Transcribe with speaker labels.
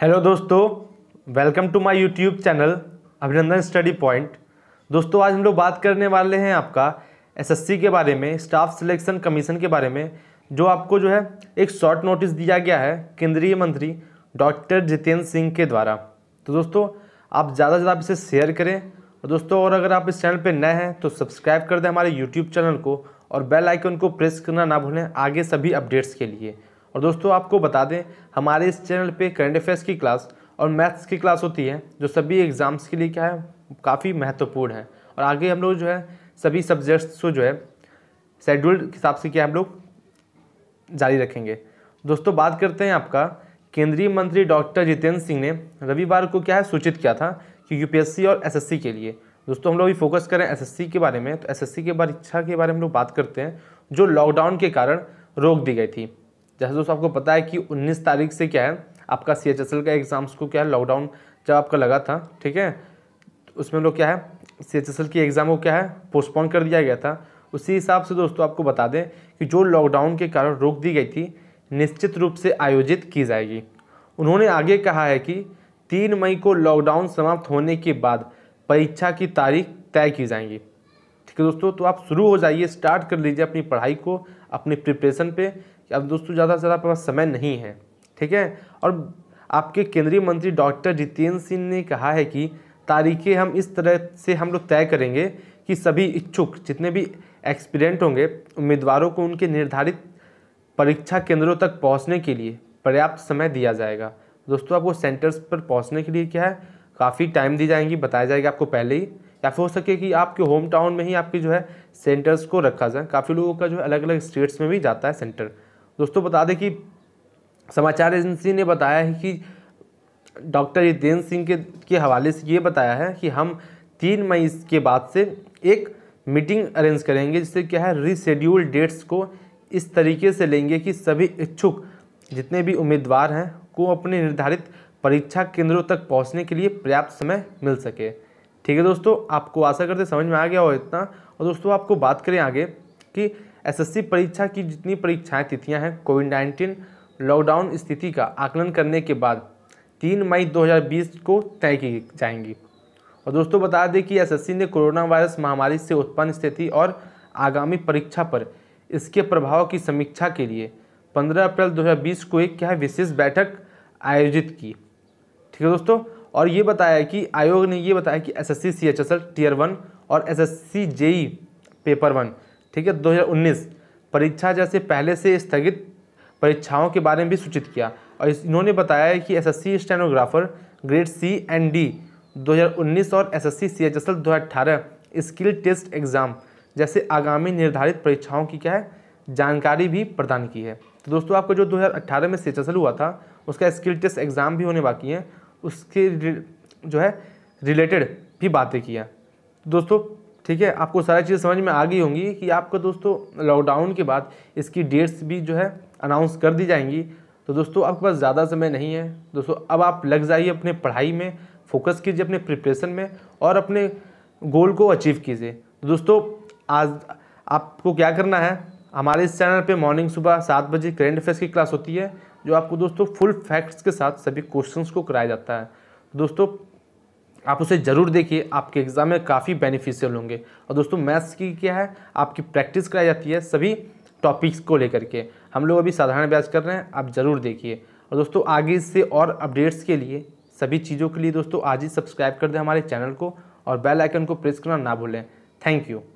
Speaker 1: hello दोस्तों welcome to my YouTube channel Abhinandan study point दोस्तों आज हम लोग बात करने वाले हैं आपका एसएससी के बारे में स्टाफ सिलेक्शन कमीशन के बारे में जो आपको जो है एक शॉर्ट नोटिस दिया गया है केंद्रीय मंत्री डॉक्टर जितेंद्र सिंह के द्वारा तो दोस्तों आप ज़्यादा से ज़्यादा इसे शेयर करें और दोस्तों और अगर आप इस चैनल पर नए हैं तो सब्सक्राइब कर दें हमारे यूट्यूब चैनल को और बेल आइकन को प्रेस करना ना भूलें आगे सभी अपडेट्स के लिए और दोस्तों आपको बता दें हमारे इस चैनल पे करंट अफेयर्स की क्लास और मैथ्स की क्लास होती है जो सभी एग्ज़ाम्स के लिए क्या है काफ़ी महत्वपूर्ण है और आगे हम लोग जो है सभी सब्जेक्ट्स को जो है शेड्यूल्ड हिसाब से क्या हम लोग जारी रखेंगे दोस्तों बात करते हैं आपका केंद्रीय मंत्री डॉक्टर जितेंद्र सिंह ने रविवार को क्या है सूचित किया था कि यूपीएससी और एसएससी के लिए दोस्तों हम लोग भी फोकस करें एसएससी के बारे में तो एसएससी के परीक्षा के बारे में हम लोग बात करते हैं जो लॉकडाउन के कारण रोक दी गई थी जैसे दोस्तों आपको पता है कि 19 तारीख से क्या है आपका सी का एग्ज़ाम्स को क्या है लॉकडाउन जब आपका लगा था ठीक है उसमें लोग क्या है सी एच की एग्ज़ाम को क्या है पोस्टपोन कर दिया गया था उसी हिसाब से दोस्तों आपको बता दें कि जो लॉकडाउन के कारण रोक दी गई थी निश्चित रूप से आयोजित की जाएगी उन्होंने आगे कहा है कि तीन मई को लॉकडाउन समाप्त होने के बाद परीक्षा की तारीख तय की जाएंगी ठीक है दोस्तों तो आप शुरू हो जाइए स्टार्ट कर लीजिए अपनी पढ़ाई को अपने प्रिपरेशन पे अब दोस्तों ज़्यादा से ज़्यादा आपके पास समय नहीं है ठीक है और आपके केंद्रीय मंत्री डॉक्टर जितेंद्र सिंह ने कहा है कि तारीखें हम इस तरह से हम लोग तय करेंगे कि सभी इच्छुक जितने भी एक्सपीरियंट होंगे उम्मीदवारों को उनके निर्धारित परीक्षा केंद्रों तक पहुंचने के लिए पर्याप्त समय दिया जाएगा दोस्तों आपको सेंटर्स पर पहुंचने के लिए क्या है काफ़ी टाइम दी जाएंगी बताया जाएगा आपको पहले ही या फिर हो सके कि आपके होम टाउन में ही आपकी जो है सेंटर्स को रखा जाए काफ़ी लोगों का जो है अलग अलग स्टेट्स में भी जाता है सेंटर दोस्तों बता दें कि समाचार एजेंसी ने बताया है कि डॉक्टर जितेंद्र सिंह के के हवाले से ये बताया है कि हम तीन मई के बाद से एक मीटिंग अरेंज करेंगे जिससे क्या है रिशेड्यूल डेट्स को इस तरीके से लेंगे कि सभी इच्छुक जितने भी उम्मीदवार हैं को अपने निर्धारित परीक्षा केंद्रों तक पहुंचने के लिए पर्याप्त समय मिल सके ठीक है दोस्तों आपको आशा करते समझ में आ गया हो इतना और दोस्तों आपको बात करें आगे कि एसएससी परीक्षा की जितनी परीक्षाएं तिथियां हैं कोविड नाइन्टीन लॉकडाउन स्थिति का आकलन करने के बाद तीन मई 2020 को तय की जाएंगी और दोस्तों बता दें कि एसएससी ने कोरोना वायरस महामारी से उत्पन्न स्थिति और आगामी परीक्षा पर इसके प्रभाव की समीक्षा के लिए 15 अप्रैल 2020 को एक क्या विशेष बैठक आयोजित की ठीक है दोस्तों और ये बताया कि आयोग ने ये बताया कि S S C C H S L tier one और S S C JE paper one ठीक है 2019 परीक्षा जैसे पहले से स्थगित परीक्षाओं के बारे में भी सूचित किया और इन्होंने बताया है कि SSC stenographer grade C and D 2019 और SSC CHSL 2018 skill test exam जैसे आगामी निर्धारित परीक्षाओं की क्या है जानकारी भी प्रदान की है तो दोस्तों आपको जो 2018 में सी हुआ था उसका स्किल टेस्ट एग्ज़ाम भी होने बाकी है उसके जो है रिलेटेड भी बातें की दोस्तों ठीक है आपको सारी चीज़ें समझ में आ गई होंगी कि आपको दोस्तों लॉकडाउन के बाद इसकी डेट्स भी जो है अनाउंस कर दी जाएंगी तो दोस्तों आपके पास ज़्यादा समय नहीं है दोस्तों अब आप लग जाइए अपने पढ़ाई में फोकस कीजिए अपने प्रिपरेशन में और अपने गोल को अचीव कीजिए तो दोस्तों आज आपको क्या करना है हमारे इस चैनल पे मॉर्निंग सुबह सात बजे करेंट अफेयर्स की क्लास होती है जो आपको दोस्तों फुल फैक्ट्स के साथ सभी क्वेश्चंस को कराया जाता है दोस्तों आप उसे ज़रूर देखिए आपके एग्ज़ाम में काफ़ी बेनिफिशियल होंगे और दोस्तों मैथ्स की क्या है आपकी प्रैक्टिस कराई जाती है सभी टॉपिक्स को लेकर के हम लोग अभी साधारण ब्याज कर रहे हैं आप ज़रूर देखिए और दोस्तों आगे से और अपडेट्स के लिए सभी चीज़ों के लिए दोस्तों आज ही सब्सक्राइब कर दें हमारे चैनल को और बेल आइकन को प्रेस करना ना भूलें थैंक यू